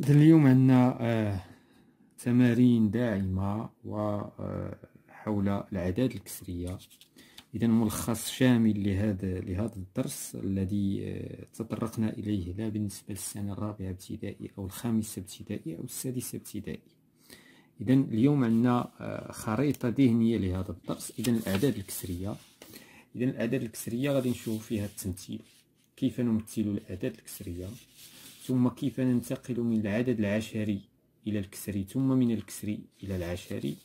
إذا اليوم عندنا آه، تمارين داعمة وحول آه، العادات الكسرية إذا ملخص شامل لهذا لهذا الدرس الذي آه، تطرقنا إليه لا بالنسبة للسنة الرابعة ابتدائي أو الخامسة ابتدائي أو السادسة ابتدائي إذا اليوم عندنا خريطة ذهنية لهذا الدرس إذا الأعداد الكسرية إذا الأعداد الكسرية غادي نشوف فيها التمثيل كيف نمثل الأعداد الكسرية ثم كيف ننتقل من العدد العشري إلى الكسري ثم من الكسري إلى العشري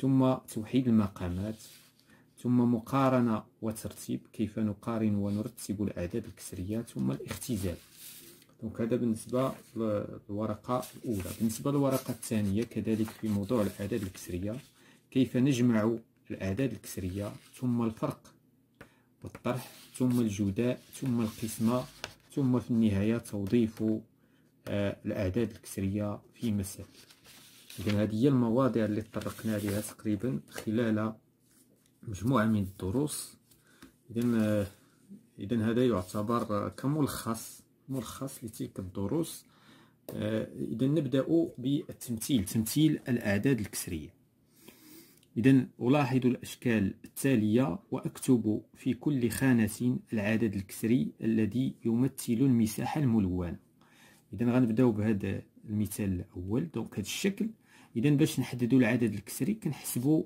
ثم توحيد المقامات ثم مقارنة وترتيب كيف نقارن ونرتب الأعداد الكسرية ثم الاختزال دونك هذا بالنسبة للورقة الأولى بالنسبة للورقة الثانية كذلك في موضوع الأعداد الكسرية كيف نجمع الأعداد الكسرية ثم الفرق والطرح ثم الجداء ثم القسمة ثم في النهاية توظيف آه، الأعداد الكسرية في مسائل إذن هذه هي المواضيع التي تطرقنا لها تقريبا خلال مجموعة من الدروس إذن آه، إذن هذا يعتبر كملخص ملخص لتلك الدروس آه، إذن نبدأ بالتمثيل تمثيل الأعداد الكسرية إذا ألاحظ الأشكال التالية وأكتب في كل خانة العدد الكسري الذي يمثل المساحة الملونة إذا غنبداو بهذا المثال الأول دونك هذا الشكل إذا باش نحددو العدد الكسري كنحسبو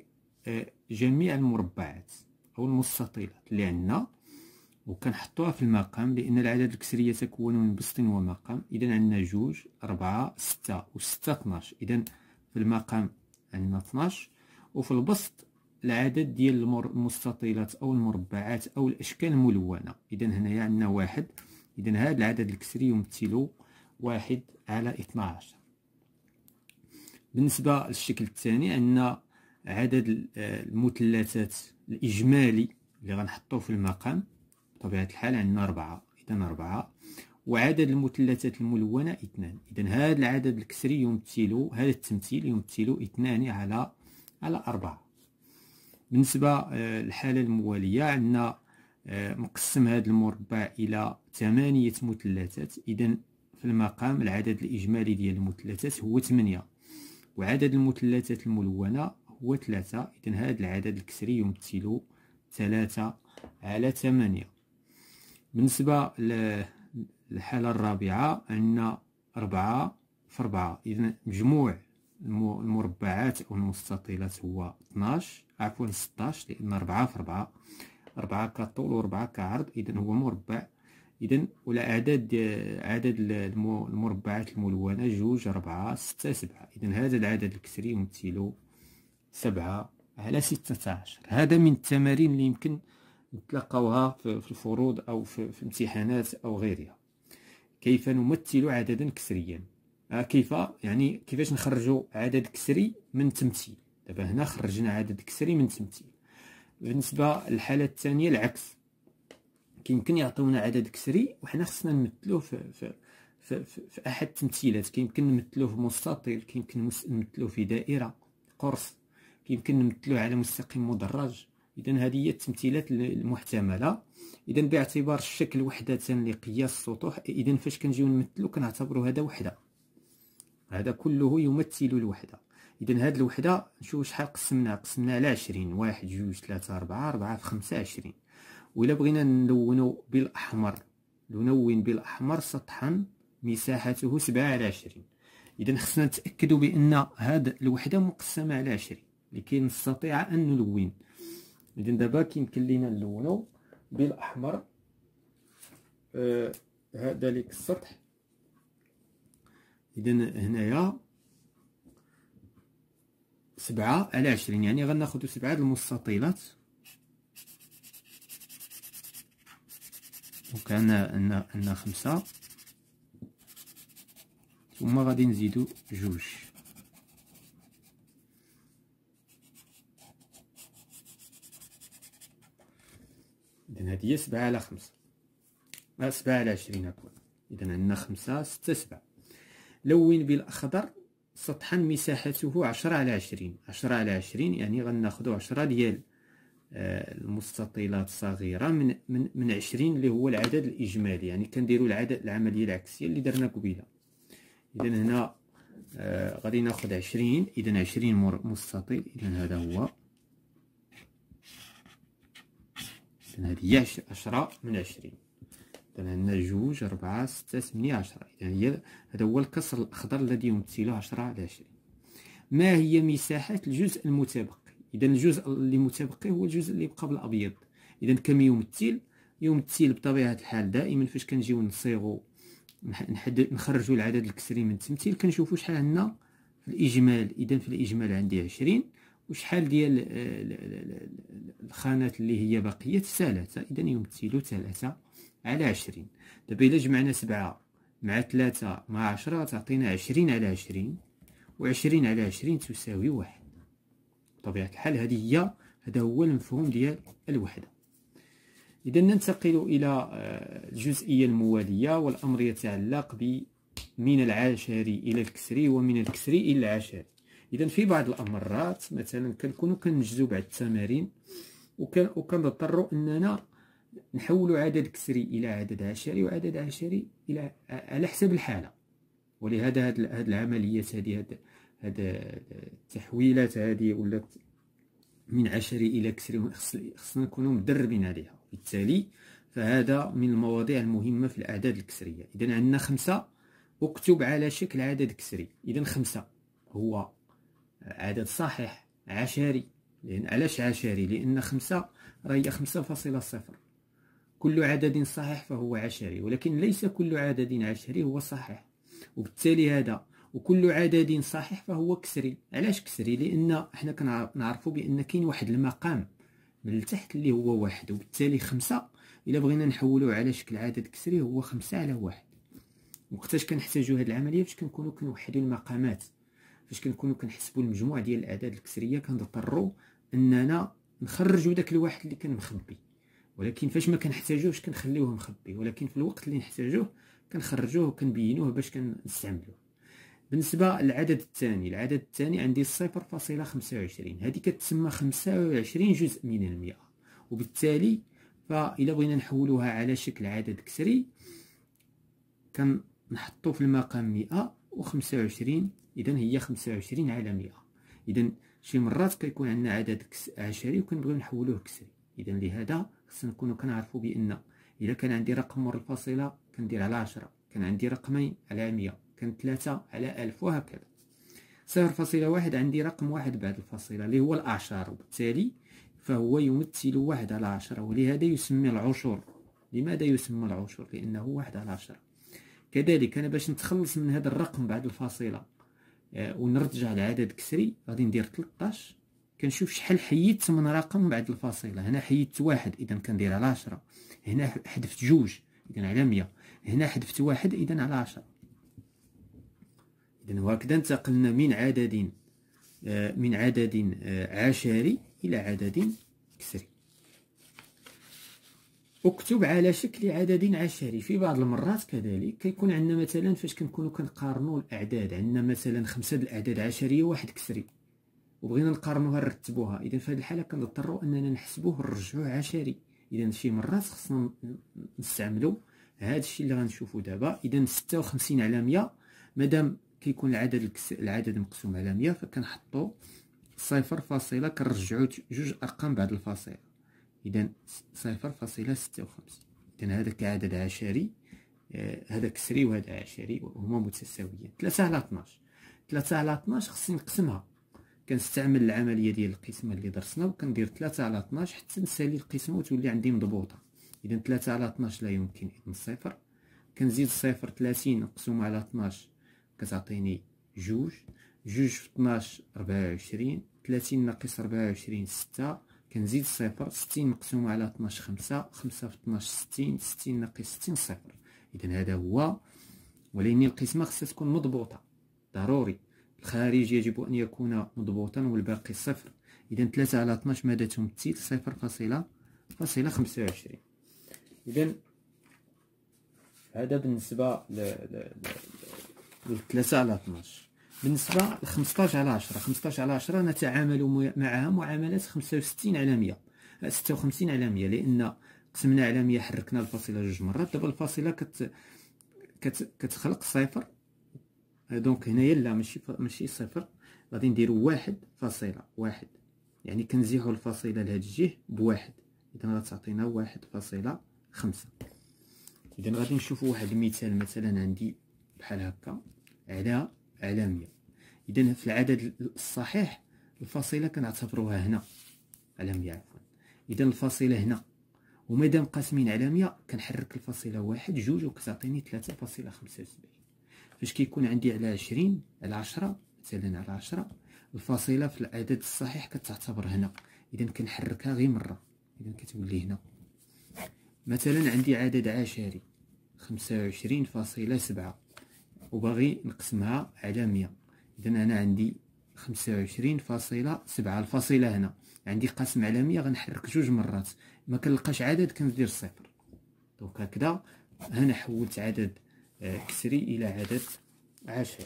آه، جميع المربعات أو المستطيلات اللي عندنا وكنحطوها في المقام لأن العدد الكسري يتكون من بسط ومقام إذا عندنا جوج أربعة ستة وستة اثناش إذا في المقام عندنا اثناش وفي البسط العدد ديال المستطيلات او المربعات او الاشكال الملونه اذا هنايا عندنا واحد اذا هذا العدد الكسري يمثل واحد على 12 بالنسبه للشكل الثاني عندنا عدد آه، المثلثات الاجمالي اللي غنحطوه في المقام بطبيعه الحال عندنا أربعة اذا أربعة وعدد المثلثات الملونه اثنان اذا هذا العدد الكسري يمثل هذا التمثيل يمثل اثنان على على أربعة بالنسبة آه، للحالة الموالية عندنا آه، مقسم هذا المربع إلى ثمانية مثلثات إذا في المقام العدد الإجمالي ديال المثلثات هو ثمانية وعدد المثلثات الملونة هو ثلاثة إذا هذا العدد الكسري يمثل ثلاثة على ثمانية بالنسبة للحالة الرابعة عندنا أربعة في أربعة إذا مجموع المربعات او المستطيلات هو 12 عفوا 16 لان 4 في 4 4 كطول و4 كعرض اذا هو مربع اذا ولا عدد عدد المربعات الملونه جوج 4 6 7 اذا هذا العدد الكسري يمثل 7 على 16 هذا من التمارين اللي يمكن نتلقاوها في الفروض او في امتحانات او غيرها كيف نمثل عددا كسريا كيف يعني كيفاش نخرجوا عدد كسري من تمثيل دابا هنا خرجنا عدد كسري من تمثيل بالنسبه للحاله الثانيه العكس كيمكن يعطيونا عدد كسري وحنا خصنا نمثلوه في, في في, في, في احد التمثيلات كيمكن نمثلوه في مستطيل كيمكن نمثلوه في دائره قرص كيمكن نمثلوه على مستقيم مدرج اذا هذه هي التمثيلات المحتمله اذا باعتبار الشكل وحده لقياس السطوح اذا فاش كنجيو نمثلو كنعتبروا هذا وحده هذا كله يمثل الوحدة إذا هاد الوحدة نشوف شحال قسمناها قسمناها على عشرين واحد جوج تلاتة ربعة ربعة في خمسة عشرين وإلا بغينا نلونو بالأحمر نلون بالأحمر سطحا مساحته سبعة على عشرين إذا خصنا نتأكدو بأن هاد الوحدة مقسمة على عشرين لكي نستطيع أن نلون إذا دابا كيمكن لينا نلونو بالأحمر آه، هذا آه ذلك السطح اذا هنايا سبعة على عشرين يعني غناخدو سبعة المستطيلات دونك أن أن خمسة ثم غادي نزيدو جوج اذا هادي هي سبعة على خمسة آه، سبعة على عشرين عفوا إذن عندنا خمسة ستة سبعة لون بالاخضر سطحا مساحته 10 على 20 10 على 20 يعني غناخذوا 10 ديال آه، المستطيلات صغيره من من من 20 اللي هو العدد الإجمالي يعني كنديروا العدد العملية العكسية اللي درنا قبيلة إذا هنا آه غادي ناخذ 20 إذا 20 مستطيل إذا هذا هو هذه هي 10 من 20 اذا عندنا جوج ربعة ستة ثمانية عشرة اذا هي هذا هو الكسر الأخضر الذي يمثله عشرة على عشرين ما هي مساحة الجزء المتبقي اذا الجزء المتبقي هو الجزء اللي يبقى بالأبيض اذا كم يمثل يمثل بطبيعة الحال دائما فاش كنجيو نصيغو نحدد نخرجوا العدد الكسري من التمثيل كنشوفوا شحال عندنا في الإجمال اذا في الإجمال عندي عشرين وشحال ديال الخانات اللي هي باقيه ثلاثه اذا يمثل ثلاثه على عشرين دابا إلا جمعنا سبعة مع ثلاثة مع عشرة تعطينا عشرين على عشرين وعشرين على عشرين تساوي واحد بطبيعة الحال هذه هي هذا هو المفهوم ديال الوحدة إذا ننتقل إلى آه، الجزئية الموالية والأمر يتعلق ب من العشري إلى الكسري ومن الكسري إلى العشري إذا في بعض الأمرات مثلا كنكونو كنجزو بعض التمارين وكنضطرو أننا نحول عدد كسري إلى عدد عشري وعدد عشري إلى على حسب الحالة ولهذا هاد العمليات هذه هاد, التحويلات هذه ولا من عشري إلى كسري خصنا نكونوا مدربين عليها بالتالي فهذا من المواضيع المهمة في الأعداد الكسرية إذا عندنا خمسة أكتب على شكل عدد كسري إذا خمسة هو عدد صحيح عشري لأن علاش عشري لأن خمسة راهي خمسة فاصلة صفر كل عدد صحيح فهو عشري ولكن ليس كل عدد عشري هو صحيح وبالتالي هذا وكل عدد صحيح فهو كسري علاش كسري لان حنا كنعرفوا بان كاين واحد المقام من التحت اللي هو واحد وبالتالي خمسة الا بغينا نحولو على شكل عدد كسري هو خمسة على واحد وقتاش كنحتاجو هاد العمليه باش كنكونو كنوحدو المقامات فاش كنكونو كنحسبو المجموع ديال الاعداد الكسريه كنضطروا اننا نخرجوا داك الواحد اللي كان مخبي ولكن فاش ما كنحتاجوهش كنخليوه مخبي ولكن في الوقت اللي نحتاجوه كنخرجوه وكنبينوه باش كنستعملوه بالنسبه للعدد الثاني العدد الثاني عندي 0.25 هذه كتسمى 25 جزء من المئه وبالتالي فإلا بغينا نحولوها على شكل عدد كسري كنحطو في المقام و25 اذا هي 25 على 100 اذا شي مرات كيكون عندنا عدد عشري وكنبغيو نحولوه كسري اذا لهذا خصنا نكونوا كنعرفوا بان الا كان عندي رقم مور الفاصله كندير على 10 كان عندي رقمين على 100 كان 3 على 1000 وهكذا صفر فاصلة واحد عندي رقم واحد بعد الفاصلة اللي هو الأعشار وبالتالي فهو يمثل واحد على عشرة ولهذا يسمى العشر لماذا يسمى العشر لأنه واحد على عشرة كذلك أنا باش نتخلص من هذا الرقم بعد الفاصلة آه، ونرجع لعدد كسري غادي ندير 13 كنشوف شحال حيدت من رقم بعد الفاصله هنا حيدت واحد اذا كندير على 10 هنا حذفت جوج اذا على 100 هنا حذفت واحد اذا على 10 اذا هكذا انتقلنا من عدد آه، من عدد آه، عشري الى عدد كسري اكتب على شكل عدد عشري في بعض المرات كذلك كيكون عندنا مثلا فاش كنكونوا كنقارنوا الاعداد عندنا مثلا خمسه الاعداد عشريه وواحد كسري وبغينا نقارنوها نرتبوها اذا في هذه الحاله كنضطروا اننا نحسبوه ونرجعوه عشري اذا شي مرات خصنا نستعملوا هذا الشيء اللي غنشوفوا دابا اذا 56 على 100 مادام كيكون العدد الكس... العدد مقسوم على 100 فكنحطوا صفر فاصله كنرجعوا جوج ارقام بعد الفاصله اذا صفر فاصله 56 اذا هذا كعدد عشري آه، هذا كسري وهذا عشري وهما متساويين 3 على 12 3 على 12 خصني نقسمها كنستعمل العمليه ديال القسمه اللي درسنا وكندير 3 على 12 حتى نسالي القسمه وتولي عندي مضبوطه اذا 3 على 12 لا يمكن اذا صفر كنزيد صفر 30 مقسوم على 12 كتعطيني جوج جوج في 12 24 30 ناقص 24 6 كنزيد صفر 60 مقسوم على 12 5 5 في 12 60 60 ناقص 60 صفر اذا هذا هو ولكن القسمه خصها تكون مضبوطه ضروري الخارج يجب أن يكون مضبوطا والباقي صفر إذا 3 على 12 ماذا تمثل صفر فاصلة فاصلة وعشرين إذا هذا بالنسبة ل على 12 بالنسبة ل 15 على 10 15 على 10 نتعامل معها معاملة 65 على 100 56 على 100 لأن قسمنا على 100 حركنا الفاصلة جوج مرات دابا الفاصلة كت كت كتخلق صفر آه، دونك هنايا لا ماشي ماشي صفر غادي نديرو واحد فاصله واحد يعني كنزيحو الفاصله لهاد الجهه بواحد اذا غتعطينا واحد فاصله خمسة اذا غادي نشوفو واحد المثال مثلا عندي بحال هكا على على مية اذا في العدد الصحيح الفاصله كنعتبروها هنا على مية عفوا اذا الفاصله هنا ومادام قاسمين على مية كنحرك الفاصله واحد جوج وكتعطيني تلاتة فاصله خمسة وسبعين فاش كيكون عندي على عشرين على عشرة مثلا على عشرة الفاصلة في العدد الصحيح كتعتبر هنا إذا كنحركها غير مرة إذا كتولي هنا مثلا عندي عدد عشري خمسة وعشرين فاصلة سبعة وباغي نقسمها على مية إذا أنا عندي خمسة وعشرين فاصلة سبعة الفاصلة هنا عندي قسم على مية غنحرك جوج مرات ما كنلقاش عدد كندير صفر دونك هكذا هنا حولت عدد كسري الى عدد عشر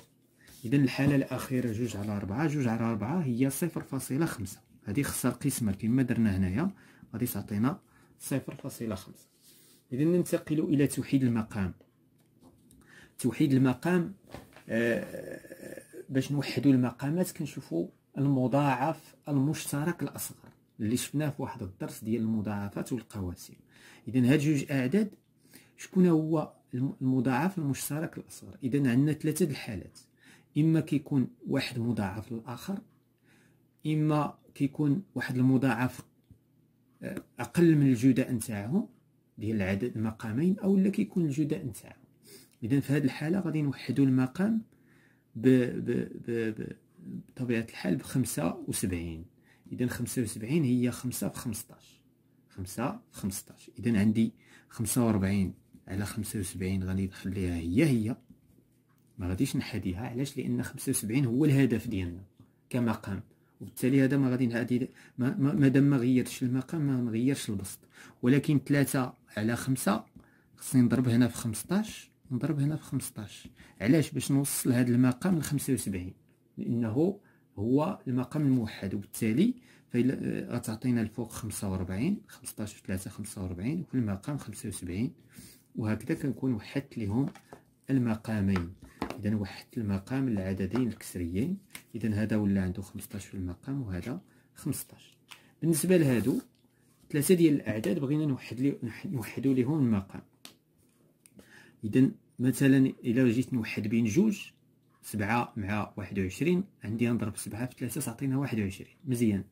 اذا الحاله الاخيره جوج على ربعة جوج على ربعة هي صفر فاصلة خمسة هذه خصها القسمه كما درنا هنايا غادي تعطينا صفر فاصلة خمسة اذا ننتقل الى توحيد المقام توحيد المقام آه باش نوحدوا المقامات كنشوفوا المضاعف المشترك الاصغر اللي شفناه في واحد الدرس ديال المضاعفات والقواسم اذا هاد جوج اعداد شكون هو المضاعف المشترك الاصغر اذا عندنا ثلاثه الحالات اما كيكون واحد مضاعف للاخر اما كيكون واحد المضاعف آه، اقل من الجداء نتاعهم ديال العدد المقامين او لا كيكون الجداء نتاعهم اذا في هذه الحاله غادي نوحدوا المقام ب ب ب بطبيعه الحال ب 75 اذا 75 هي 5 في 15 5 في 15 اذا عندي 45 على خمسة وسبعين غادي نخليها هي هي ما غاديش نحاديها علاش لان خمسة وسبعين هو الهدف ديالنا كمقام وبالتالي هذا ما غادي نعدي ما مادام ما غيرتش المقام ما نغيرش البسط ولكن ثلاثة على خمسة خصني نضرب هنا في خمسطاش نضرب هنا في خمسطاش علاش باش نوصل هذا المقام لخمسة وسبعين لانه هو المقام الموحد وبالتالي آه، غتعطينا الفوق خمسة وربعين خمسطاش في ثلاثة خمسة وربعين وفي المقام خمسة وسبعين وهكذا كنكون وحدت لهم المقامين اذا وحدت المقام العددين الكسريين اذا هذا ولا عنده 15 في المقام وهذا 15 بالنسبه لهادو ثلاثه ديال الاعداد بغينا نوحد لي نوحدوا لهم المقام اذا مثلا الا جيت نوحد بين جوج سبعة مع واحد وعشرين عندي نضرب سبعة في ثلاثة تعطينا واحد وعشرين مزيان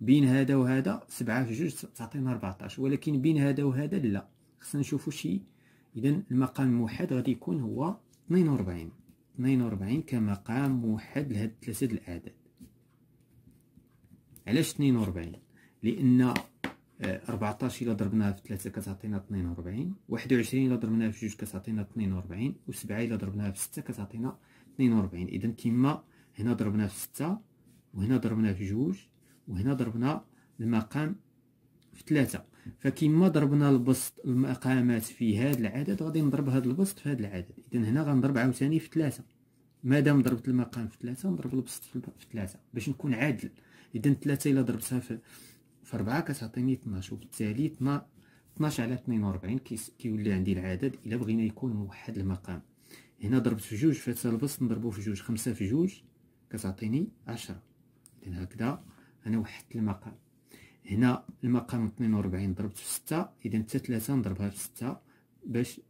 بين هذا وهذا سبعة في جوج تعطينا ربعتاش ولكن بين هذا وهذا لا خصنا نشوفو شي اذا المقام الموحد غادي يكون هو 42 42 كمقام موحد لهاد ثلاثه الاعداد علاش 42 لان 14 آه، الا ضربناها في ثلاثة كتعطينا 42 21 الا ضربناها في جوج كتعطينا 42 و7 الا ضربناها في ستة كتعطينا 42 اذا كيما هنا ضربنا في ستة وهنا ضربنا في جوج وهنا ضربنا المقام في ثلاثة فكما ضربنا البسط المقامات في هذا العدد غادي نضرب هذا البسط في هذا العدد اذا هنا غنضرب عاوتاني في ثلاثة مادام ضربت المقام في ثلاثة نضرب البسط في ثلاثة باش نكون عادل اذا ثلاثة الا ضربتها في في كتعطيني 12 وبالتالي 12 على 42 كيولي عندي العدد الا بغينا يكون موحد المقام هنا ضربت في جوج فهاد البسط نضربو في جوج خمسة في جوج كتعطيني 10 اذا هكذا انا وحدت المقام هنا المقام 42 ضربت في 6 اذا حتى 3 نضربها في 6 باش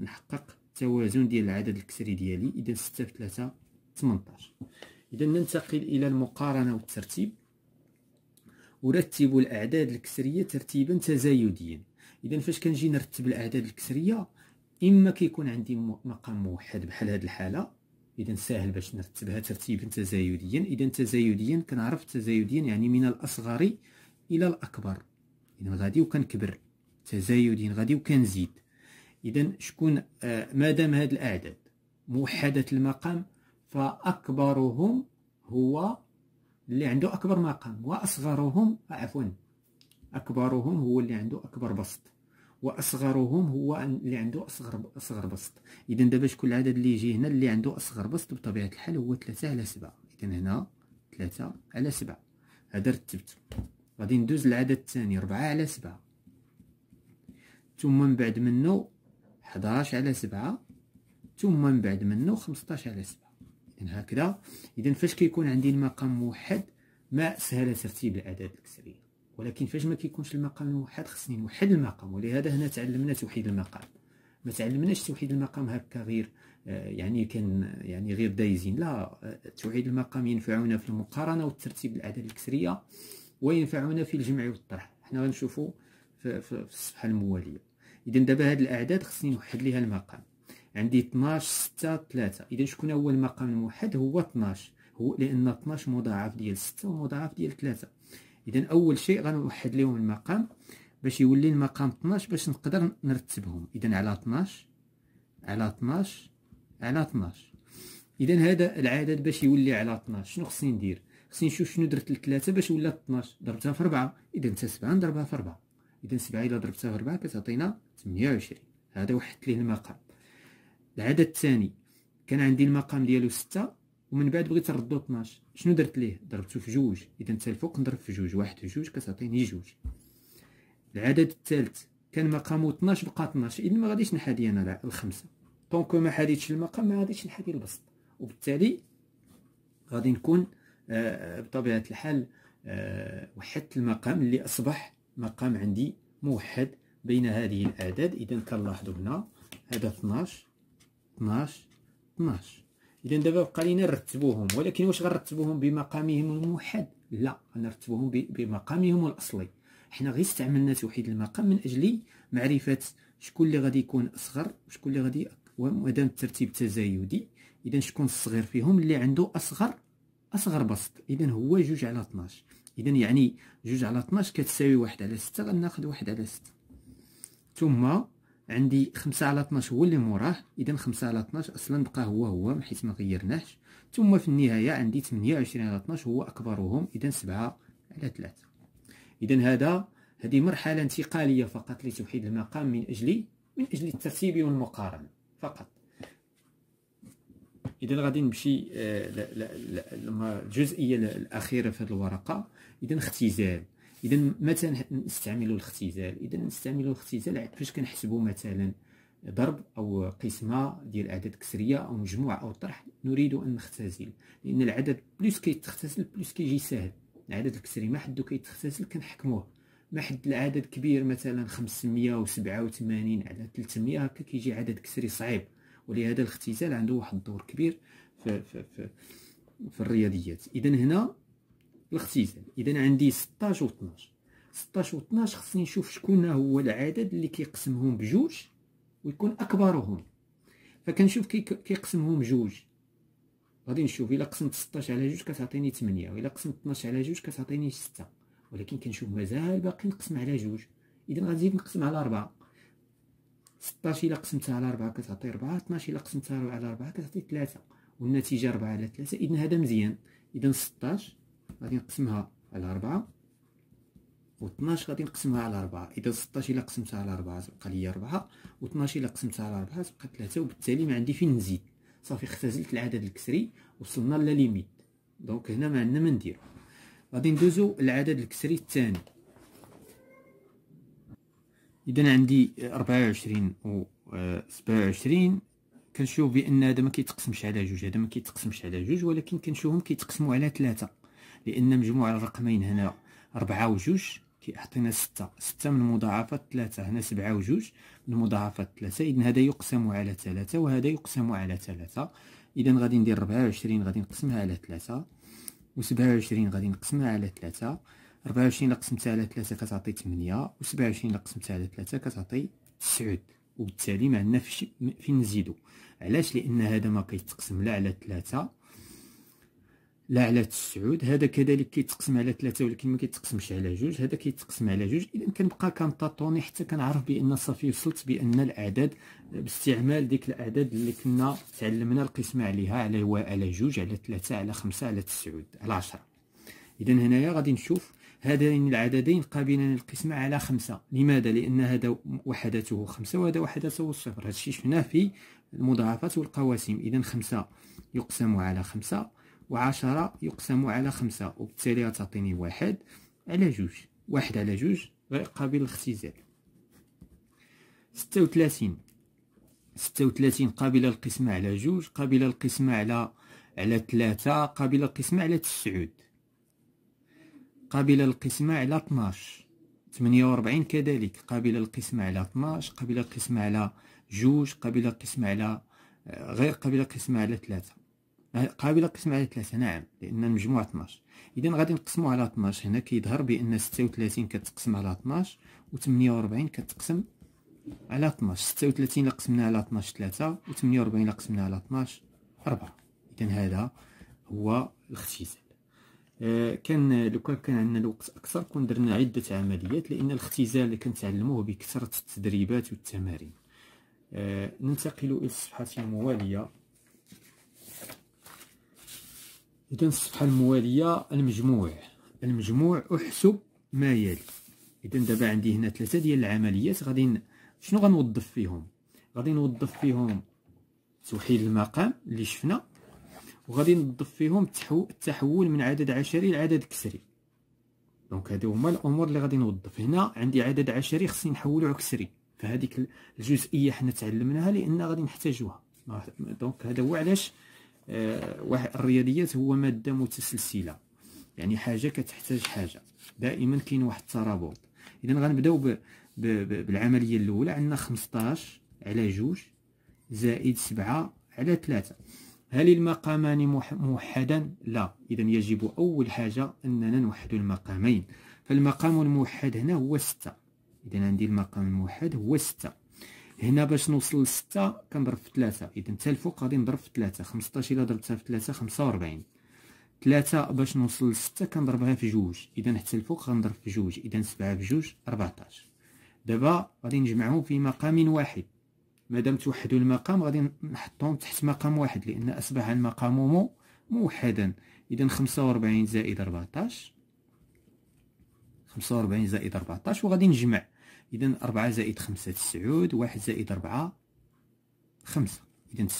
نحقق التوازن ديال العدد الكسري ديالي اذا 6 في 3 18 اذا ننتقل الى المقارنه والترتيب ارتب الاعداد الكسريه ترتيبا تزايديا اذا فاش كنجي نرتب الاعداد الكسريه اما كيكون عندي مقام موحد بحال هذه الحاله اذا ساهل باش نرتبها ترتيبا تزايديا اذا تزايديا كنعرف تزايديا يعني من الاصغر الى الاكبر اذا غادي وكنكبر تزايد غادي وكنزيد اذا شكون آه، ما دام هاد الاعداد موحده المقام فاكبرهم هو اللي عنده اكبر مقام واصغرهم عفوا اكبرهم هو اللي عنده اكبر بسط واصغرهم هو اللي عنده اصغر اصغر بسط اذا دابا شكون العدد اللي يجي هنا اللي عنده اصغر بسط بطبيعه الحال هو 3 على 7 اذا هنا 3 على 7 هذا رتبت غادي ندوز للعدد الثاني ربعة على سبعة ثم من بعد منه 11 على سبعة ثم من بعد منه خمسطاش على سبعة إذن هكذا إذن فاش كيكون عندي المقام موحد ما سهل ترتيب الأعداد الكسرية ولكن فاش ما كيكونش المقام موحد خصني نوحد المقام ولهذا هنا تعلمنا توحيد المقام ما تعلمناش توحيد المقام هكا غير آه، يعني كان يعني غير دايزين لا آه، توحيد المقام ينفعنا في المقارنه والترتيب الاعداد الكسريه وينفعنا في الجمع والطرح حنا غنشوفوا في, في الصفحه المواليه اذا دابا هاد الاعداد خصني نوحد ليها المقام عندي 12 6 3 اذا شكون هو المقام الموحد هو 12 هو لان 12 مضاعف ديال 6 ومضاعف ديال 3 اذا اول شيء غنوحد لهم المقام باش يولي المقام 12 باش نقدر نرتبهم اذا على 12 على 12 على 12 اذا هذا العدد باش يولي على 12 شنو خصني ندير خصني نشوف شنو درت لثلاثة باش ولات 12 ضربتها في 4 إذا تا 7 نضربها في 4 إذا 7 إلا ضربتها في 4 كتعطينا 28 هذا وحدت ليه المقام العدد الثاني كان عندي المقام ديالو 6 ومن بعد بغيت نردو 12 شنو درت ليه ضربته في جوج إذا تا الفوق نضرب في جوج واحد في جوج كتعطيني جوج العدد الثالث كان مقامو 12 بقى 12 إذا ما غاديش نحادي أنا الخمسة طونكو ما حاديتش المقام ما غاديش نحادي البسط وبالتالي غادي نكون آه، بطبيعة الحال آه، وحدت المقام اللي أصبح مقام عندي موحد بين هذه الأعداد إذا كنلاحظوا هنا هذا 12 12 12 إذا دابا بقى لينا نرتبوهم ولكن واش غنرتبوهم بمقامهم الموحد لا غنرتبوهم بمقامهم الأصلي حنا غير استعملنا توحيد المقام من أجل معرفة شكون اللي غادي يكون أصغر وشكون اللي غادي ومادام الترتيب تزايدي إذا شكون الصغير فيهم اللي عنده أصغر اصغر بسط اذا هو جوج على 12 اذا يعني جوج على 12 كتساوي واحد على 6 غناخذ واحد على 6 ثم عندي 5 على 12 هو اللي موراه اذا 5 على 12 اصلا بقى هو هو حيت ما غيرناهش ثم في النهايه عندي 28 على 12 هو اكبرهم اذا 7 على 3 اذا هذا هذه مرحله انتقاليه فقط لتوحيد المقام من اجل من اجل الترتيب والمقارنه فقط اذا غادي نمشي آه، الجزئيه الاخيره في هذه الورقه اذا اختزال اذا متى نستعمل الاختزال اذا نستعمل الاختزال فاش كنحسبوا مثلا ضرب او قسمه ديال اعداد كسريه او مجموعه او طرح نريد ان نختزل لان العدد بلوس كيتختزل بلوس كيجي ساهل العدد الكسري ما حدو كيتختزل كنحكموه ما حد العدد كبير مثلا 587 على 300 هكا كيجي عدد كسري صعيب ولهذا الاختزال عنده واحد الدور كبير في, في, في, في الرياضيات اذا هنا الاختزال اذا عندي 16 و 12 16 و 12 خصني نشوف شكون هو العدد اللي كيقسمهم بجوج ويكون اكبرهم فكنشوف كي كيقسمهم جوج غادي نشوف الا قسمت 16 على جوج كتعطيني 8 والا قسمت 12 على جوج كتعطيني 6 ولكن كنشوف مازال باقي نقسم على جوج اذا غنزيد نقسم على 4 16 الى قسمتها على 4 كتعطي 4 12 الى قسمتها على 4 كتعطي 3 والنتيجه 4 على 3 اذا هذا مزيان اذا 16 غادي نقسمها على 4 و12 غادي نقسمها على 4 اذا 16 الى قسمتها على 4 تبقى لي 4 و12 الى قسمتها على 4 تبقى 3 وبالتالي ما عندي فين نزيد صافي اختزلت العدد الكسري وصلنا لليميت دونك هنا ما عندنا ما نديرو غادي ندوزو العدد الكسري الثاني اذا عندي 24 و 27 آه، كنشوف بان هذا ما كيتقسمش على جوج هذا ما كيتقسمش على جوج ولكن كنشوفهم كيتقسموا على ثلاثه لان مجموع الرقمين هنا 4 وجوج كيعطينا ستة ستة من مضاعفه ثلاثة هنا سبعة وجوج من مضاعفه ثلاثة اذا هذا يقسم على ثلاثة وهذا يقسم على ثلاثة اذا غادي ندير 24 غادي نقسمها على ثلاثة و 27 غادي نقسمها على ثلاثة 24 قسمتها على 3 كتعطي 8 و27 قسمتها على 3 كتعطي 9 وبالتالي ما عندنا فين نزيدو علاش لان هذا ما كيتقسم لا على 3 لا على 9 هذا كذلك كيتقسم على 3 ولكن ما كيتقسمش على جوج هذا كيتقسم على جوج اذا كنبقى كنطاطوني حتى كنعرف بان صافي وصلت بان الاعداد باستعمال ديك الاعداد اللي كنا تعلمنا القسمه عليها على على جوج على 3 على 5 على 9 على 10 اذا هنايا غادي نشوف هذين العددين قابلان للقسمة على خمسة لماذا؟ لأن هذا وحدته خمسة وهذا وحدته صفر هذا الشيء شفناه في المضاعفات والقواسم إذا خمسة يقسم على خمسة وعشرة يقسم على خمسة وبالتالي تعطيني واحد على جوج واحد على جوج غير قابل للاختزال ستة وثلاثين ستة وثلاثين قابلة للقسمة على جوج قابلة للقسمة على على ثلاثة قابلة للقسمة على تسعود قابلة للقسمة على 12 48 كذلك قابلة للقسمة على 12 قابلة للقسمة على جوج قابلة للقسمة على آه، غير قابلة للقسمة على ثلاثة قابله للقسمة على 3 نعم لان المجموع 12 اذا غادي نقسمو على 12 هنا كيظهر بان 36 كتقسم على 12 و48 كتقسم على 12 36 الا قسمناها على 12 3 و48 الا قسمناها على 12 4 اذا هذا هو الاختزال آه، كان لو كان كان عندنا الوقت اكثر كون درنا عده عمليات لان الاختزال اللي كنتعلموه بكثره التدريبات والتمارين آه، ننتقل الى الصفحه المواليه اذا الصفحه المواليه المجموع المجموع احسب ما يلي اذا دابا عندي هنا ثلاثه ديال العمليات غادي شنو غنوظف فيهم غادي نوظف فيهم توحيد المقام اللي شفنا وغادي نضف فيهم التحول من عدد عشري لعدد كسري دونك هادو هما الامور اللي غادي نوظف هنا عندي عدد عشري خصني نحولو كسري فهذيك الجزئيه حنا تعلمناها لان غادي نحتاجوها دونك هذا هو علاش آه الرياضيات هو ماده متسلسله يعني حاجه كتحتاج حاجه دائما كاين واحد الترابط اذا غنبداو بالعمليه الاولى عندنا 15 على جوج زائد سبعة على ثلاثة هل المقامان موحدا؟ لا إذا يجب أول حاجة أننا نوحد المقامين فالمقام الموحد هنا هو ستة إذا عندي المقام الموحد هو ستة هنا باش نوصل لستة كنضرب في ثلاثة إذا حتى الفوق غادي نضرب في ثلاثة خمسطاش إلا ضربتها في ثلاثة خمسة وربعين ثلاثة باش نوصل لستة كنضربها في جوج إذا حتى الفوق غنضرب في جوج إذا سبعة في جوج ربعطاش دابا غادي نجمعهم في مقام واحد مادام توحدوا المقام غادي نحطهم تحت مقام واحد لان اصبح المقام موحدا اذا 45 زائد 14 45 زائد 14 وغادي نجمع اذا 4 زائد 5 9 1 زائد 4 5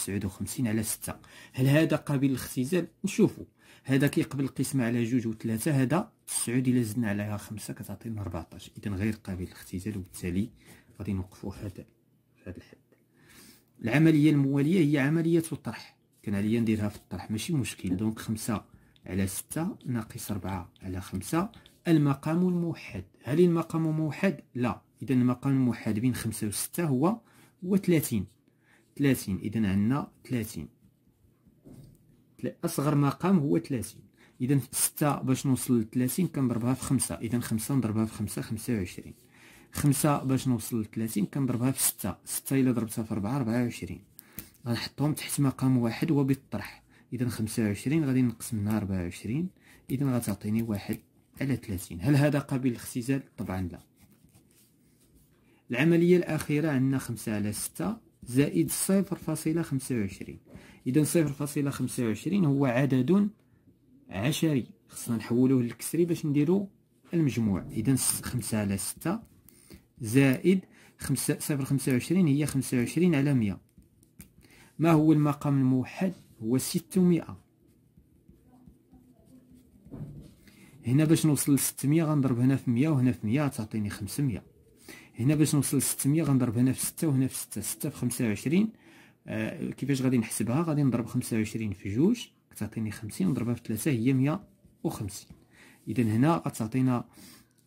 اذا 59 على 6 هل هذا قابل للاختزال نشوفوا هذا كيقبل القسمه على جوج وثلاثه هذا 9 الا زدنا عليها 5 كتعطينا 14 اذا غير قابل للاختزال وبالتالي غادي نوقفوا هذا في هذا الحد العمليه المواليه هي عمليه الطرح كان عليا نديرها في الطرح ماشي مشكل دونك خمسة على ستة ناقص ربعة على خمسة المقام الموحد هل المقام موحد لا اذا المقام الموحد بين خمسة وستة هو هو 30 30 اذا عندنا 30 اصغر مقام هو 30 اذا 6 باش نوصل ل 30 كنضربها في 5 اذا 5 نضربها في 5 25 خمسة باش نوصل لثلاثين كنضربها في ستة ستة إلا ضربتها في ربعة ربعة وعشرين غنحطهم تحت مقام واحد هو بالطرح إذا خمسة وعشرين غادي نقسم منها ربعة وعشرين إذا غتعطيني واحد على ثلاثين هل هذا قابل للاختزال طبعا لا العملية الأخيرة عندنا خمسة على ستة زائد صفر فاصلة خمسة وعشرين إذا صفر فاصلة خمسة وعشرين هو عدد عشري خصنا نحولوه للكسري باش نديرو المجموع إذا خمسة على ستة زائد خمسة صفر خمسة وعشرين هي خمسة وعشرين على مية ما هو المقام الموحد هو ستمائة هنا باش نوصل مية غنضرب هنا في مية وهنا في مية تعطيني مية هنا باش نوصل مية غنضرب هنا في ستة وهنا في ستة ستة في خمسة وعشرين آه كيفاش غادي نحسبها غادي نضرب خمسة وعشرين في جوج تعطيني خمسين نضربها في ثلاثة هي مية وخمسين إذا هنا غتعطينا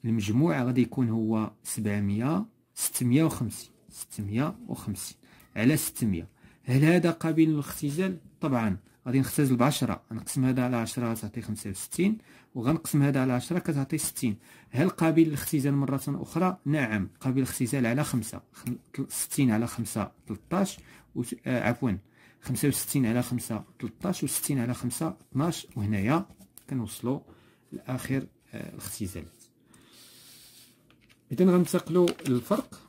المجموع غادي يكون هو 700 650 650 على 600 هل هذا قابل للاختزال طبعا غادي نختزل ب 10 نقسم هذا على 10 تعطي 65 وغنقسم هذا على 10 كتعطي 60 هل قابل للاختزال مره اخرى نعم قابل للاختزال على 5 60 على 5 13 و... آه عفوا 65 على 5 13 و60 على 5 12 وهنايا كنوصلوا لاخر آه الاختزالات اذا غننتقلوا للفرق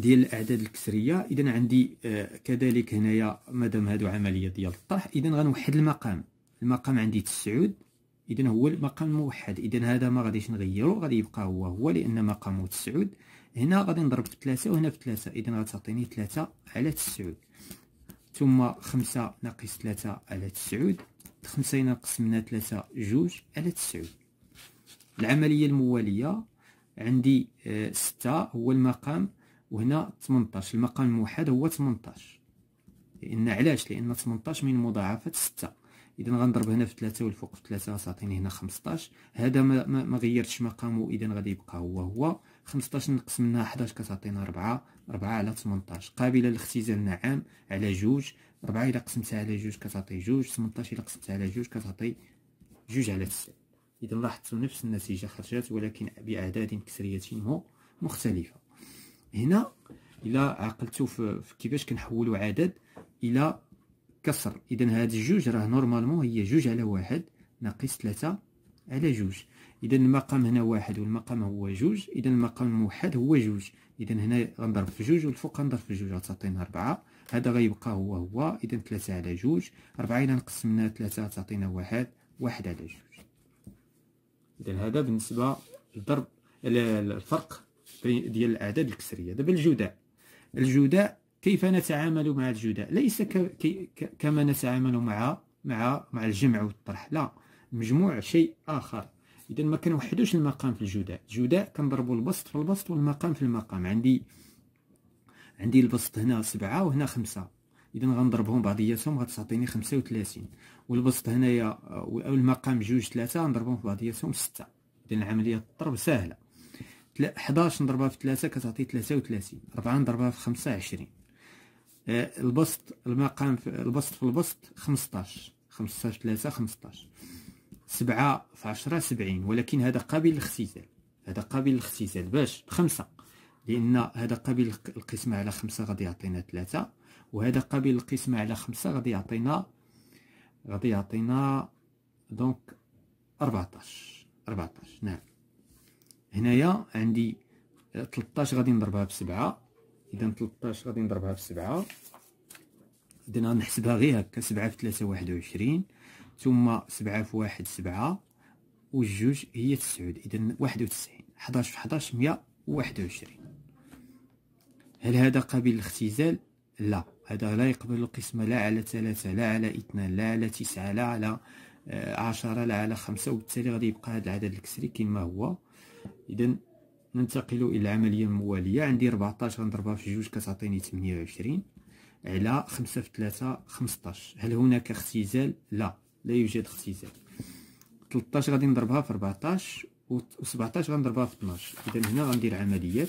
ديال الاعداد الكسريه اذا عندي آه، كذلك هنايا مادام هادو عمليه ديال الطرح اذا غنوحد المقام المقام عندي تسعود اذا هو المقام الموحد اذا هذا ما غاديش نغيرو غادي يبقى هو هو لان مقامه تسعود هنا غادي نضرب في بثلاثة وهنا في بثلاثة اذا غتعطيني ثلاثة على تسعود ثم خمسة ناقص ثلاثة على تسعود خمسة ناقص منها ثلاثة جوج على تسعود العملية الموالية عندي آه، ستة هو المقام وهنا 18 المقام الموحد هو 18 لان علاش لان 18 من مضاعفه 6 اذا غنضرب هنا في 3 والفوق في 3 غتعطيني هنا 15 هذا ما, ما, ما غيرتش مقامه اذا غادي يبقى هو هو 15 نقص منها 11 كتعطينا 4 4 على 18 قابله للاختزال نعم على جوج 4 الى قسمتها على جوج كتعطي جوج 18 الى قسمتها على جوج كتعطي جوج على 9 إذا لاحظتوا نفس النتيجة خرجت ولكن بأعداد كسرية مختلفة هنا إلا عقلتوا في كيفاش كنحولوا عدد إلى كسر إذا هاد الجوج راه نورمالمون هي جوج على واحد ناقص ثلاثة على جوج إذا المقام هنا واحد والمقام هو جوج إذا المقام الموحد هو جوج إذا هنا غنضرب في جوج والفوق غنضرب في جوج غتعطينا ربعة هذا غيبقى هو هو إذا ثلاثة على جوج ربعة إلا نقسمنا ثلاثة تعطينا واحد واحد على جوج اذا هذا بالنسبه للضرب الفرق ديال الاعداد الكسريه دابا الجداء الجداء كيف نتعامل مع الجداء ليس كما نتعامل مع مع مع الجمع والطرح لا مجموع شيء اخر اذا ما كنوحدوش المقام في الجداء الجداء كنضربوا البسط في البسط والمقام في المقام عندي عندي البسط هنا سبعة وهنا خمسة اذا غنضربهم بعضياتهم غتعطيني خمسة وثلاثين والبسط هنايا او آه، المقام جوج ثلاثة غنضربهم في بعضياتهم ستة اذا العملية الضرب سهلة 11 نضربها في 3 كتعطي 33 4 نضربها في 5 20 آه، البسط المقام في البسط في البسط 15 15 3 15 7 في 10 70 ولكن هذا قابل للاختزال هذا قابل للاختزال باش بخمسة لان هذا قابل القسمة على 5 غادي يعطينا 3 وهذا قابل للقسمة على خمسة غادي يعطينا غادي يعطينا دونك 14 14 نعم هنايا عندي 13 غادي نضربها بسبعة اذا 13 غادي نضربها بسبعة اذا غنحسبها غير هكا سبعة في ثلاثة واحد وعشرين ثم سبعة في واحد سبعة والجوج هي تسعود اذا واحد وتسعين 11 في 11 121 هل هذا قابل للاختزال لا هذا لا يقبل القسمة لا على ثلاثة لا على اثنان لا على تسعة لا على آه، عشرة لا على خمسة وبالتالي غادي يبقى هذا العدد الكسري كما هو إذا ننتقل إلى العملية الموالية عندي 14 غنضربها في جوج كتعطيني 28 على خمسة في ثلاثة 15 هل هناك اختزال لا لا يوجد اختزال 13 غادي نضربها في 14 و 17 غنضربها في 12 إذا هنا غندير عمليات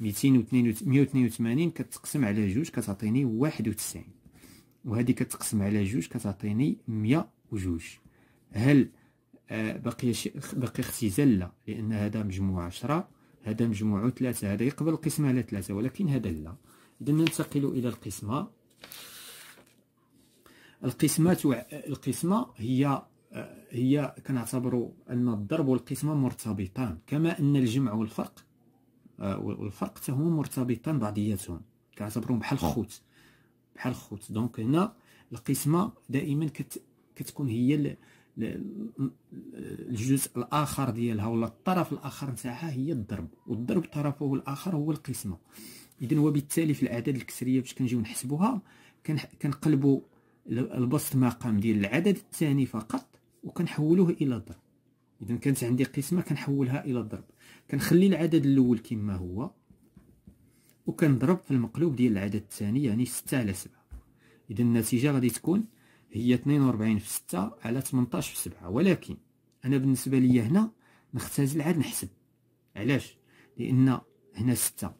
282 كتقسم على جوج كتعطيني واحد وتسعين وهذه كتقسم على جوج كتعطيني مية وجوج هل آه، بقي شيء باقي اختزال لا لان هذا مجموع عشرة هذا مجموع ثلاثة هذا يقبل القسمة على ثلاثة ولكن هذا لا اذا ننتقل الى القسمة القسمة القسمة هي آه، هي كنعتبروا ان الضرب والقسمة مرتبطان كما ان الجمع والفرق آه، والفرق حتى هما مرتبطان بعضياتهم كنعتبرهم بحال نعم. خوت بحال خوت دونك هنا القسمه دائما كت كتكون هي الجزء الاخر ديالها ولا الطرف الاخر نتاعها هي الضرب والضرب طرفه الاخر هو القسمه اذا وبالتالي في الاعداد الكسريه باش كنجيو نحسبوها كنقلبوا البسط مقام ديال العدد الثاني فقط وكنحولوه الى الضرب اذا كانت عندي قسمه كنحولها الى الضرب كنخلي العدد الاول كما هو وكنضرب في المقلوب ديال العدد الثاني يعني 6 على 7 اذا النتيجه غادي تكون هي 42 في 6 على 18 في 7 ولكن انا بالنسبه ليا هنا نختزل عاد نحسب علاش لان هنا 6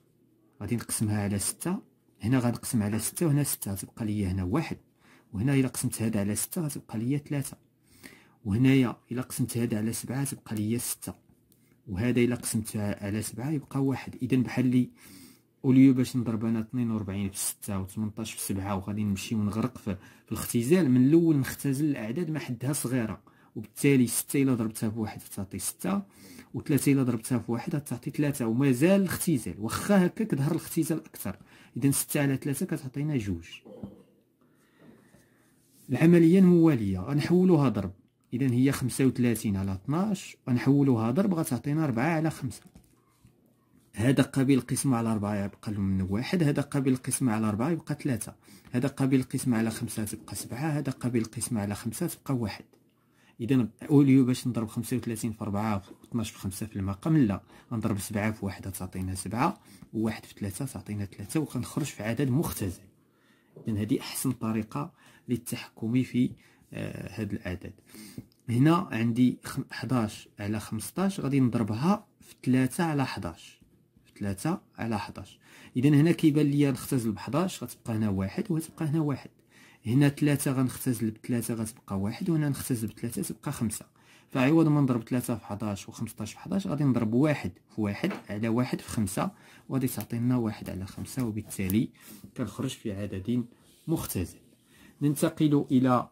غادي نقسمها على 6 هنا غنقسم على 6 وهنا 6 تبقى ليا هنا 1 وهنا الا قسمت هذا على 6 غتبقى ليا 3 وهنايا الا قسمت هذا على 7 تبقى ليا 6 وهذا إلا قسمتها على سبعة يبقى واحد إذا بحال لي أوليو باش نضرب أنا اثنين وربعين في ستة 18 في سبعة وغادي نمشي ونغرق في, الاختزال من الأول نختزل الأعداد ما حدها صغيرة وبالتالي ستة إلا ضربتها في واحد تعطي ستة 3 إلا ضربتها في واحد تعطي 3 ومازال الاختزال واخا هكا كظهر الاختزال أكثر إذا ستة على 3 كتعطينا جوج العملية موالية غنحولوها ضرب اذا هي خمسة وثلاثين على 12 غنحولوها ضرب غتعطينا ربعة على خمسة هذا قابل القسمة على ربعة يبقى له منه واحد هذا قابل القسمة على ربعة يبقى ثلاثة هذا قابل القسمة على خمسة تبقى سبعة هذا قابل القسمة على خمسة تبقى واحد اذا اوليو باش نضرب خمسة وثلاثين في ربعة في في خمسة في المقام لا غنضرب سبعة في واحد تعطينا سبعة وواحد في ثلاثة تعطينا ثلاثة وكنخرج في عدد مختزل اذا هذه احسن طريقة للتحكم في هذا العدد هنا عندي 11 على 15 غادي نضربها في 3 على 11 في 3 على 11 اذا هنا كيبان ليا نختزل ب 11 غتبقى هنا واحد وغتبقى هنا واحد هنا 3 غنختزل ب 3 غتبقى واحد وهنا نختزل ب 3 تبقى 5 فعوض ما نضرب 3 في 11 و15 في 11 غادي نضرب واحد في واحد على واحد في 5 وغادي تعطينا واحد على 5 وبالتالي كنخرج في عددين مختزل ننتقل الى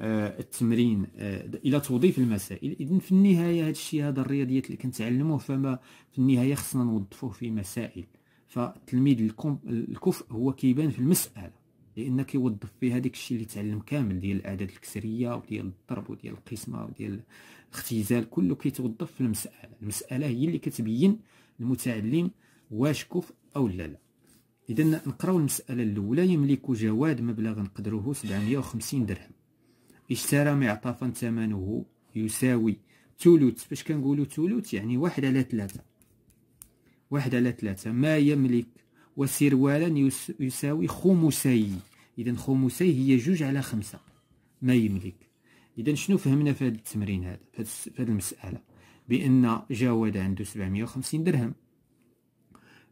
آه، التمرين آه، الى توظيف المسائل اذا في النهايه هذا الشيء هذا الرياضيات اللي كنتعلموه فما في النهايه خصنا نوظفوه في مسائل فالتلميذ الكفء هو كيبان في المساله لان كيوظف في هذاك الشيء اللي تعلم كامل ديال الاعداد الكسريه وديال الضرب وديال القسمه وديال الاختزال كله كيتوظف في المساله المساله هي اللي كتبين المتعلم واش كفء او لا لا اذا نقراو المساله الاولى يملك جواد مبلغ قدره 750 درهم اشترى معطفا ثمنه يساوي ثلث فاش كنقولوا ثلث يعني واحد على ثلاثة واحد على ثلاثة ما يملك وسروالا يساوي خمسي إذا خمسي هي جوج على خمسة ما يملك إذا شنو فهمنا في هذا التمرين هذا في هذه المسألة بأن جواد عنده 750 درهم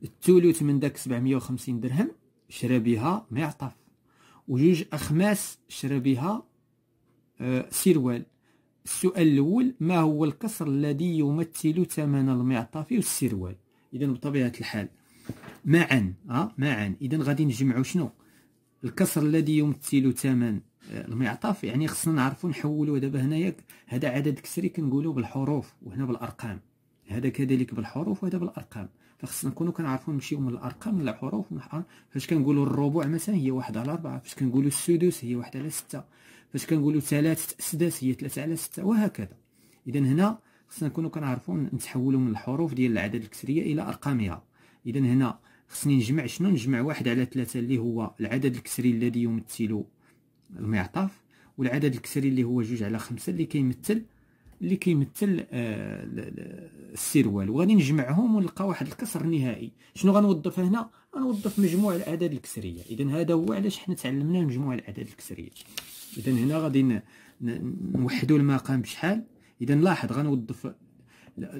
الثلث من داك 750 درهم شرى بها معطف وجوج أخماس شرى بها آه، سروال السؤال الأول ما هو الكسر الذي يمثل ثمن المعطف والسروال إذا بطبيعة الحال معا أه معا إذا غادي نجمعوا شنو الكسر الذي يمثل ثمن آه، المعطف يعني خصنا نعرفوا نحولوا دابا هنايا هذا عدد كسري كنقولوا بالحروف وهنا بالارقام هذا كذلك بالحروف وهذا بالارقام فخصنا نكونوا كنعرفوا نمشيو من الارقام للحروف آه، فاش كنقولوا الربع مثلا هي واحد على أربعة فاش كنقولوا السدس هي واحد على ستة فاش كنقولوا ثلاثة أسداس هي ثلاثة على ستة وهكذا إذا هنا خصنا نكونوا كنعرفوا نتحولوا من الحروف ديال الأعداد الكسرية إلى أرقامها إذا هنا خصني نجمع شنو نجمع واحد على ثلاثة اللي هو العدد الكسري الذي يمثل المعطف والعدد الكسري اللي هو جوج على خمسة اللي كيمثل اللي كيمثل آه السروال وغادي نجمعهم ونلقى واحد الكسر نهائي شنو غنوظف هنا غنوظف مجموع الاعداد الكسريه اذا هذا هو علاش حنا تعلمنا مجموع الاعداد الكسريه اذا هنا غادي نوحدوا المقام بشحال اذا لاحظ غنوظف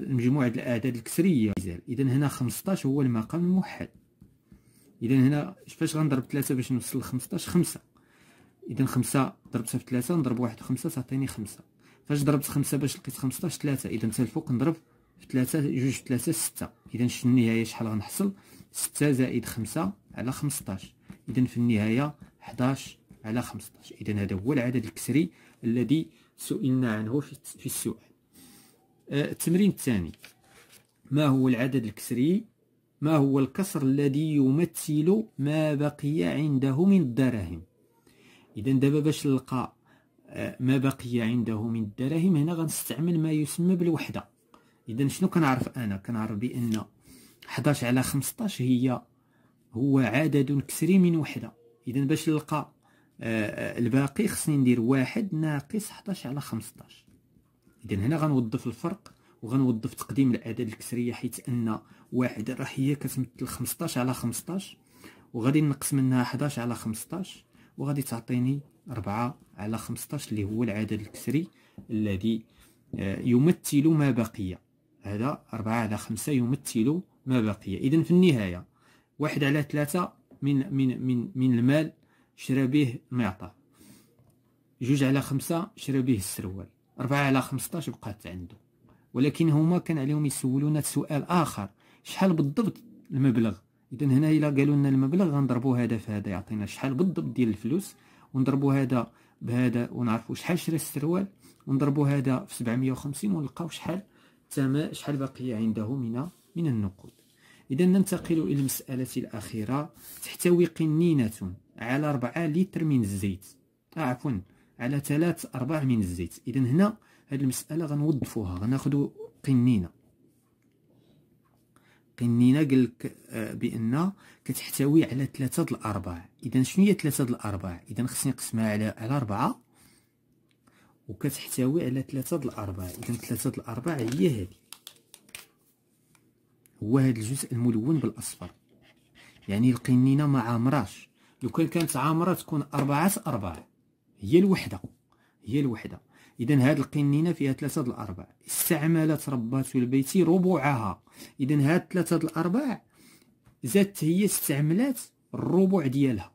مجموعه الاعداد الكسريه اذا هنا 15 هو المقام الموحد اذا هنا فاش غنضرب 3 باش نوصل ل 15 5 اذا 5 ضربتها في 3 نضرب واحد 5 تعطيني 5 فاش ضربت 5 باش لقيت 15 3 اذا حتى الفوق نضرب في 3 جوج في 3 6 اذا في النهايه شحال غنحصل 6 زائد 5 على 15 اذا في النهايه 11 على 15 اذا هذا هو العدد الكسري الذي سئلنا عنه في السؤال آه، التمرين الثاني ما هو العدد الكسري ما هو الكسر الذي يمثل ما بقي عنده من الدراهم اذا دابا باش نلقى آه، ما بقي عنده من الدراهم هنا غنستعمل ما يسمى بالوحده اذا شنو كنعرف انا كنعرف بان 11 على 15 هي هو عدد كسري من وحده اذا باش نلقى آه، الباقي خصني ندير واحد ناقص 11 على 15 اذا هنا غنوظف الفرق وغنوظف تقديم الاعداد الكسريه حيت ان واحد راه هي كتمثل 15 على 15 وغادي نقص منها 11 على 15 وغادي تعطيني 4 على 15 اللي هو العدد الكسري الذي آه، يمثل ما بقي هذا 4 على 5 يمثل ما بقي اذا في النهايه 1 على 3 من من من من المال شرى به معطى جوج على خمسة شرى به السروال ربعة على خمسطاش بقات عنده ولكن هما كان عليهم يسولونا سؤال آخر شحال بالضبط المبلغ إذا هنا إلا قالوا لنا المبلغ غنضربو هذا في هذا يعطينا شحال بالضبط ديال الفلوس ونضربو هذا بهذا ونعرفوا شحال شرى السروال ونضربو هذا في 750 ونلقاو شحال تما شحال باقية عنده من من النقود إذا ننتقل إلى المسألة الأخيرة تحتوي قنينة على 4 لتر من الزيت آه عفوا على 3 أرباع من الزيت إذا هنا هذه المسألة غنوظفوها غناخدو قنينة قنينة قالك آه، بأن كتحتوي على 3 د الأرباع إذا شنو هي 3 د الأرباع إذا خصني نقسمها على على 4 وكتحتوي على 3 د الأرباع إذا 3 د الأرباع هي هذه هو هذا الجزء الملون بالأصفر يعني القنينة ما عامراش لو كان كانت عامره تكون أربعة أربعة هي الوحده هي الوحده اذا هاد القنينه فيها ثلاثه الارباع استعملت ربات البيت ربعها اذا هاد ثلاثه الارباع زادت هي استعملات الربع ديالها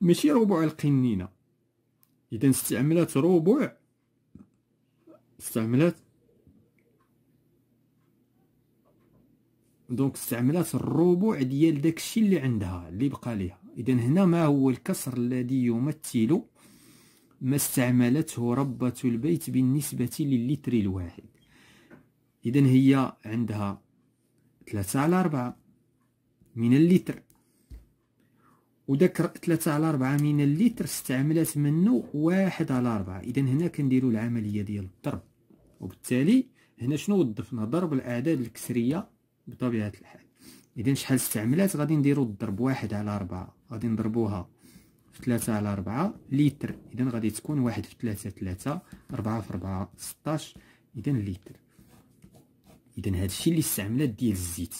ماشي ربع القنينه اذا استعملت ربع استعملت دونك استعملات الربع ديال داكشي اللي عندها اللي بقى ليها اذا هنا ما هو الكسر الذي يمثل ما استعملته ربة البيت بالنسبة للتر الواحد إذا هي عندها ثلاثة على أربعة من اللتر وداك ثلاثة على أربعة من اللتر استعملت منه واحد على أربعة إذا هنا كنديرو العملية ديال الضرب وبالتالي هنا شنو ضفنا ضرب الأعداد الكسرية بطبيعه الحال اذا شحال استعملات غادي نديرو الضرب واحد على ربعة غادي نضربوها في ثلاثة على ربعة لتر اذا غادي تكون واحد في ثلاثة ثلاثة ربعة في ربعة ستاش اذا لتر اذا هادشي اللي استعملات ديال الزيت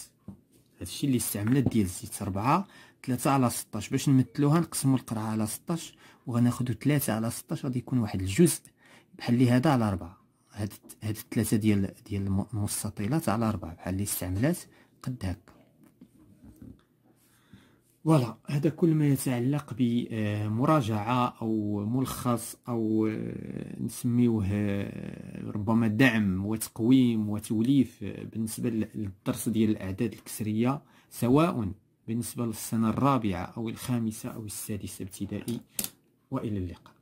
هادشي اللي استعملات ديال الزيت ربعة ثلاثة على ستاش باش نمثلوها نقسمو القرعة على ستاش وغناخدو ثلاثة على ستاش غادي يكون واحد الجزء بحال لي هذا على ربعة هاد هاد الثلاثه ديال ديال المستطيلات على اربعه بحال اللي استعملات قد هكا فوالا هذا كل ما يتعلق بمراجعه آه، او ملخص او آه، نسميوه آه، ربما دعم وتقويم وتوليف بالنسبه للدرس ديال الاعداد الكسريه سواء بالنسبه للسنه الرابعه او الخامسه او السادسه ابتدائي والى اللقاء